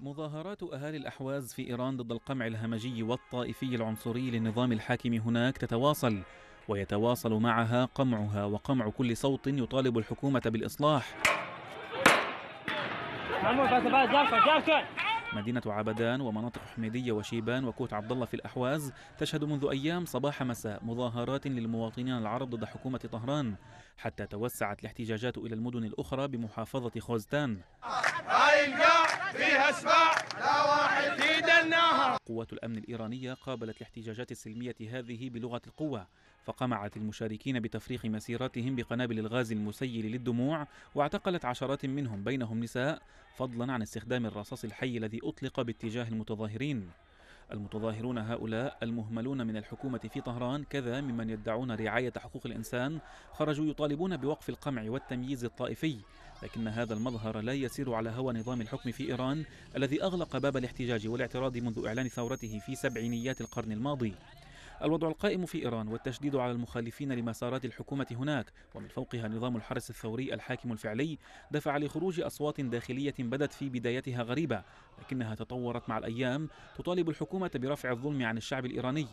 مظاهرات أهالي الأحواز في إيران ضد القمع الهمجي والطائفي العنصري للنظام الحاكم هناك تتواصل ويتواصل معها قمعها وقمع كل صوت يطالب الحكومة بالإصلاح مدينة عبدان ومناطق حميدية وشيبان وكوت عبد الله في الأحواز تشهد منذ أيام صباح مساء مظاهرات للمواطنين العرب ضد حكومة طهران حتى توسعت الاحتجاجات إلى المدن الأخرى بمحافظة خوزتان فيها سباع لا واحد في دناها قوات الأمن الإيرانية قابلت الاحتجاجات السلمية هذه بلغة القوة فقمعت المشاركين بتفريق مسيراتهم بقنابل الغاز المسيل للدموع واعتقلت عشرات منهم بينهم نساء فضلا عن استخدام الرصاص الحي الذي أطلق باتجاه المتظاهرين المتظاهرون هؤلاء المهملون من الحكومة في طهران كذا ممن يدعون رعاية حقوق الإنسان خرجوا يطالبون بوقف القمع والتمييز الطائفي لكن هذا المظهر لا يسير على هوى نظام الحكم في إيران الذي أغلق باب الاحتجاج والاعتراض منذ إعلان ثورته في سبعينيات القرن الماضي الوضع القائم في إيران والتشديد على المخالفين لمسارات الحكومة هناك ومن فوقها نظام الحرس الثوري الحاكم الفعلي دفع لخروج أصوات داخلية بدت في بدايتها غريبة لكنها تطورت مع الأيام تطالب الحكومة برفع الظلم عن الشعب الإيراني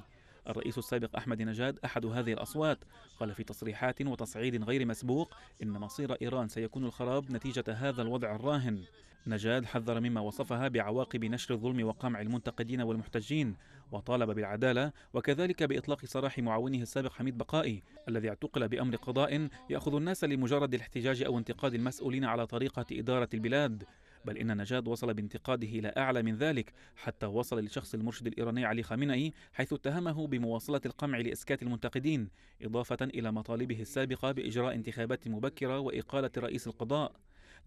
الرئيس السابق أحمد نجاد أحد هذه الأصوات قال في تصريحات وتصعيد غير مسبوق إن مصير إيران سيكون الخراب نتيجة هذا الوضع الراهن نجاد حذر مما وصفها بعواقب نشر الظلم وقمع المنتقدين والمحتجين وطالب بالعدالة وكذلك بإطلاق سراح معاونه السابق حميد بقائي الذي اعتقل بأمر قضاء يأخذ الناس لمجرد الاحتجاج أو انتقاد المسؤولين على طريقة إدارة البلاد بل إن نجاد وصل بانتقاده إلى أعلى من ذلك حتى وصل لشخص المرشد الإيراني علي خامنئي حيث اتهمه بمواصلة القمع لإسكات المنتقدين إضافة إلى مطالبه السابقة بإجراء انتخابات مبكرة وإقالة رئيس القضاء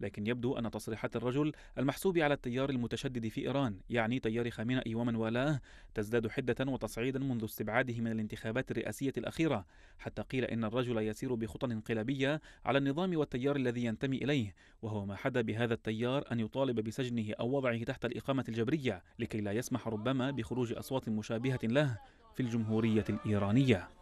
لكن يبدو أن تصريحات الرجل المحسوب على التيار المتشدد في إيران يعني تيار خامنئي ومن والاه تزداد حدة وتصعيدا منذ استبعاده من الانتخابات الرئاسية الأخيرة حتى قيل إن الرجل يسير بخطى انقلابية على النظام والتيار الذي ينتمي إليه وهو ما حدا بهذا التيار أن يطالب بسجنه أو وضعه تحت الإقامة الجبرية لكي لا يسمح ربما بخروج أصوات مشابهة له في الجمهورية الإيرانية